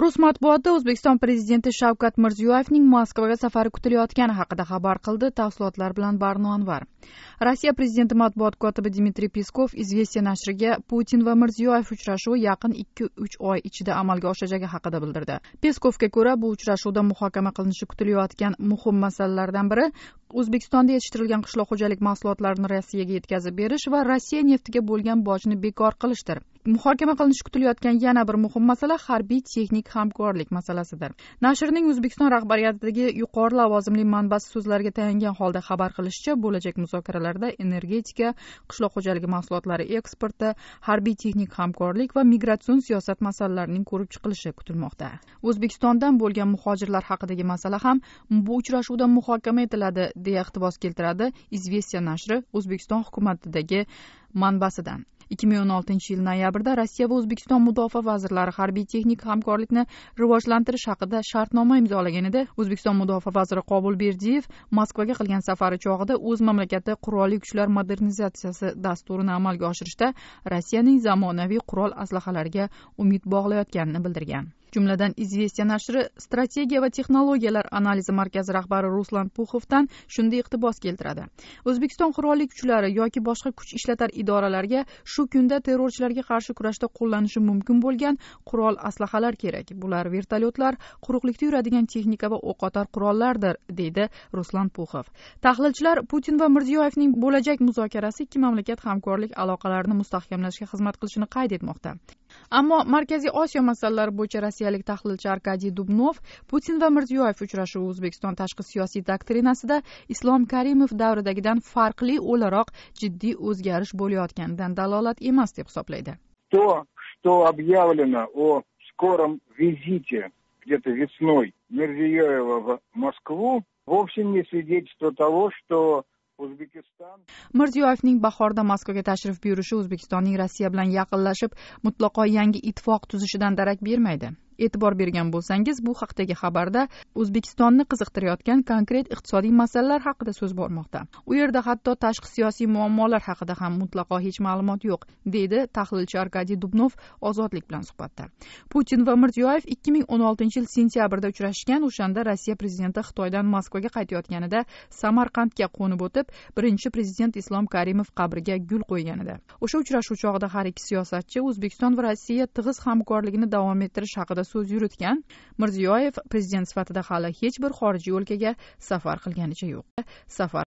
rus matbuoti o'zbekiston prezidenti shavkat mirziyoyevning moskvaga safari kutilayotgani haqida xabar qildi tafsilotlar bilan barno anvar rossiya prezidenti matbuot kotibi dmitriy peskov izvestiya nashriga putin va mirziyoyev uchrashuvi yaqin ikki uch oy ichida amalga oshajagi haqida bildirdi peskovga ko'ra bu uchrashuvda muhokama qilinishi kutilayotgan muhim masalalardan biri o'zbekistonda yetishtirilgan qishloq xo'jalik mahsulotlarini rossiyaga yetkazib berish va rossiya neftiga bo'lgan bojni bekor qilishdir muhokama qilinishi kutilayotgan yana bir muhim masala harbiy texnik hamkorlik masalasidir nashrning o'zbekiston rahbariyatidagi yuqori lavozimli manbasi so'zlariga tayangan holda xabar qilishicha bo'lajak muzokaralarda energetika qishloq xo'jaligi mahsulotlari eksporti harbiy texnik hamkorlik va migratsion siyosat masalalarining ko'rib chiqilishi kutilmoqda o'zbekistondan bo'lgan muhojirlar haqidagi masala ham bu uchrashuvda muhokama etiladi deya iqtibos keltiradi izvestiya nashri o'zbekiston hukumatidagi manbasidan ikki ming o'n oltinchi yil noyabrda rossiya va o'zbekiston mudofaa vazirlari harbiy texnik hamkorlikni rivojlantirish haqida shartnoma imzolaganida o'zbekiston mudofaa vaziri qobul berdiyev moskvaga qilgan safari chog'ida o'z mamlakati qurolli kuchlar modernizatsiyasi dasturini amalga oshirishda rossiyaning zamonaviy qurol aslahalariga umid bog'layotganini bildirgan jumladan izvestiya nashri strategiya va texnologiyalar analizi markazi rahbari ruslan puxovdan shunday iqtibos keltiradi o'zbekiston qurolli kuchlari yoki boshqa kuch ishlatar idoralarga shu kunda terrorchilarga qarshi kurashda qo'llanishi mumkin bo'lgan qurol aslahalar kerak bular vertolyotlar quruqlikda yuradigan texnika va o'qotar qurollardir deydi ruslan puxov tahlilchilar putin va mirziyoyevning bo'lajak muzokarasi ikki mamlakat hamkorlik aloqalarini mustahkamlashga xizmat qilishini qayd etmoqda ammo markaziy osiyo masalalari bo'yicha rossiyalik tahlilchi arkadiy dubnov putin va mirziyoyev uchrashuvi o'zbekiston tashqi siyosiy doktrinasida islom karimov davridagidan farqli o'laroq jiddiy o'zgarish bo'layotganidan dalolat emas deb hisoblaydi то что объявлено о скором визите где-то весной Мерзиёева в Москву вовсе не свидетельство того, что o'zbekiston mirziyoyevning bahorda moskvaga tashrif buyurishi o'zbekistonning rossiya bilan yaqinlashib mutlaqo yangi ittifoq tuzishidan darak bermaydi e'tibor bergan bo'lsangiz bu haqdagi xabarda o'zbekistonni qiziqtirayotgan konkret iqtisodiy masalalar haqida so'z bormoqda u yerda hatto tashqi siyosiy muammolar haqida ham mutlaqo hech ma'lumot yo'q deydi tahlilchi arkadiy dubnov ozodlik bilan suhbatda putin va mirziyoyev ikki ming o'n oltinchi yil sentyabrda uchrashgan o'shanda rossiya prezidenti xitoydan moskvaga qaytayotganida samarqandga qo'nib o'tib birinchi prezident islom karimov qabriga gul qo'ygan edi o'sha uchrashuv chog'ida har ikki siyosatchi o'zbekiston va rossiya tig'iz hamkorligini davom ettirish haqida so'z yuritgan mirziyoyev prezident sifatida hali hech bir xorijiy o'lkaga safar qilganicha yo'q safar